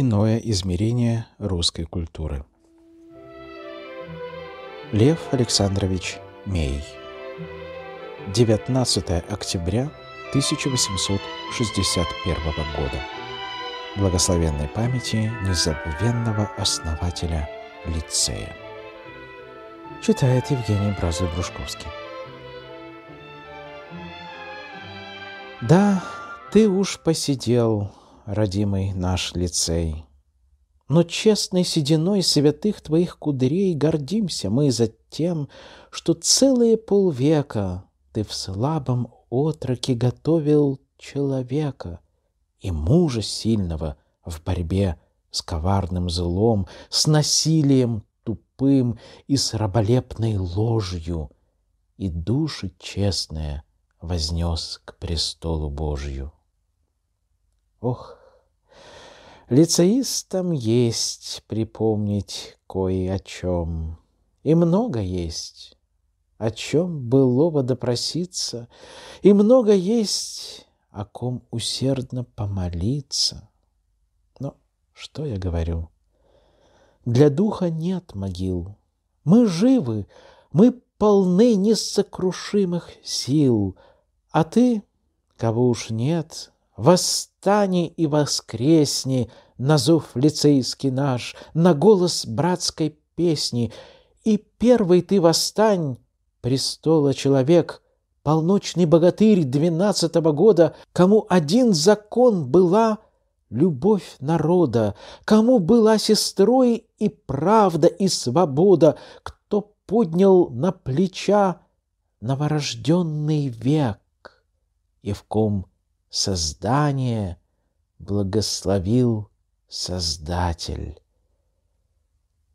иное измерение русской культуры. Лев Александрович Мей. 19 октября 1861 года. Благословенной памяти незабвенного основателя лицея. Читает Евгений Бразов-Брушковский. Да, ты уж посидел, родимый наш лицей. Но честной сединой святых твоих кудрей гордимся мы за тем, что целые полвека ты в слабом отроке готовил человека и мужа сильного в борьбе с коварным злом, с насилием тупым и с раболепной ложью, и души честная вознес к престолу Божью. Ох, Лицеистам есть припомнить кое о чем, и много есть, о чем было бы допроситься, и много есть, о ком усердно помолиться. Но что я говорю? Для духа нет могил. Мы живы, мы полны несокрушимых сил, а ты, кого уж нет, — Восстани и воскресни на зов лицейский наш, на голос братской песни, и первый ты восстань, престола человек, полночный богатырь двенадцатого года, кому один закон была любовь народа, кому была сестрой и правда, и свобода, кто поднял на плеча новорожденный век, и в ком создание благословил Создатель.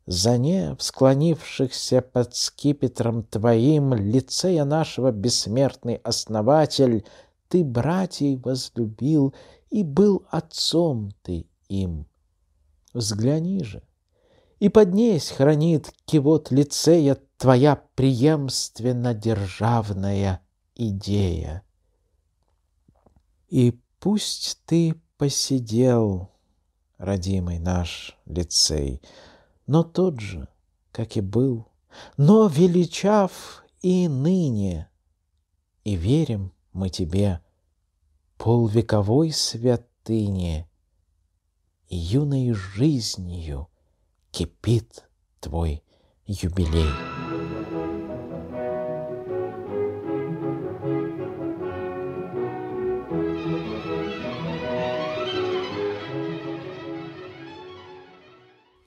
За не склонившихся под скипетром Твоим лицея нашего бессмертный Основатель, Ты братьей возлюбил, и был отцом Ты им. Взгляни же, и поднесь хранит кивот лицея Твоя преемственно-державная идея. И пусть ты посидел, родимый наш лицей, но тот же, как и был, но величав и ныне. И верим мы тебе, полвековой святыне, и юной жизнью кипит твой юбилей.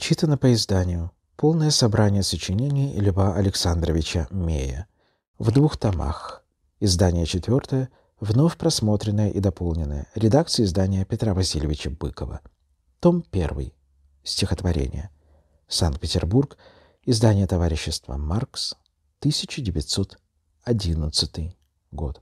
Читано по изданию. Полное собрание сочинений Льва Александровича Мея. В двух томах. Издание четвертое. Вновь просмотренное и дополненное. Редакция издания Петра Васильевича Быкова. Том первый. Стихотворение. Санкт-Петербург. Издание товарищества «Маркс», 1911 год.